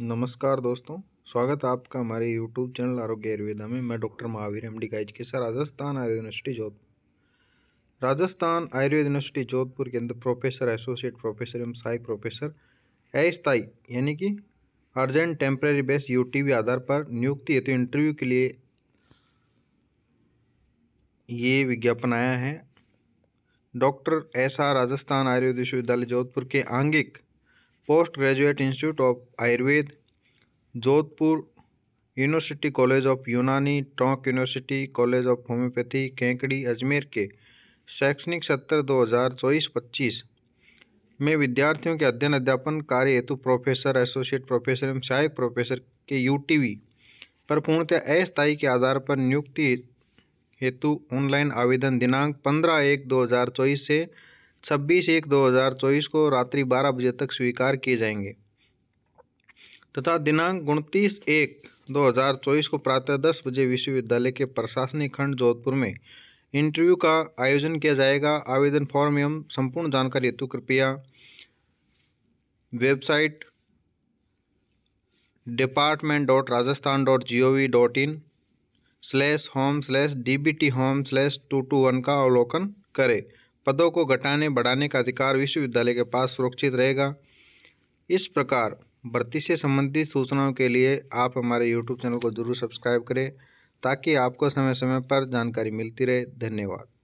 नमस्कार दोस्तों स्वागत है आपका हमारे यूट्यूब चैनल आरोग्य आयुर्वेदा में मैं doctor Mahavir M D guys के sir Rajasthan Ayurveda university Jodhpur Rajasthan Ayurveda university Jodhpur के अंदर प्रोफेसर एसोसिएट प्रोफेसर एवं सहायक प्रोफेसर अस्थायी यानी कि अर्जेंट टेम्प्रेरी बेस यू आधार पर नियुक्ति हेतु इंटरव्यू के लिए ये विज्ञापन आया है doctor S R Rajasthan Ayurveda विश्वविद्यालय जोधपुर के आंगिक post graduate institute of Ayurveda Jodhpur university college of Unani Tonk university college of homoeopathy केंकड़ी अजमेर के शैक्षणिक सत्र 2024-25 में विद्यार्थियों के अध्ययन अध्यापन कार्य हेतु प्रोफेसर एसोसिएट प्रोफेसर एवं सहायक प्रोफेसर के यूटीवी पर पूर्णतः अस्थायी के आधार पर नियुक्ति हेतु ऑनलाइन आवेदन दिनांक पंद्रह एक चौबीस से छब्बीस एक दो हज़ार चौबीस को रात्रि बारह बजे तक स्वीकार किए जाएंगे तथा दिनांक उनतीस एक दो हज़ार चौबीस को प्रातः दस बजे विश्वविद्यालय के प्रशासनिक खंड जोधपुर में इंटरव्यू का आयोजन किया जाएगा आवेदन फॉर्म एवं संपूर्ण जानकारी हेतु कृपया website department dot Rajasthan dot G O V dot in slash home slash D B T home slash two two one का अवलोकन करें पदों को घटाने बढ़ाने का अधिकार विश्वविद्यालय के पास सुरक्षित रहेगा इस प्रकार भर्ती से संबंधित सूचनाओं के लिए आप हमारे यूट्यूब चैनल को जरूर सब्सक्राइब करें ताकि आपको समय समय पर जानकारी मिलती रहे धन्यवाद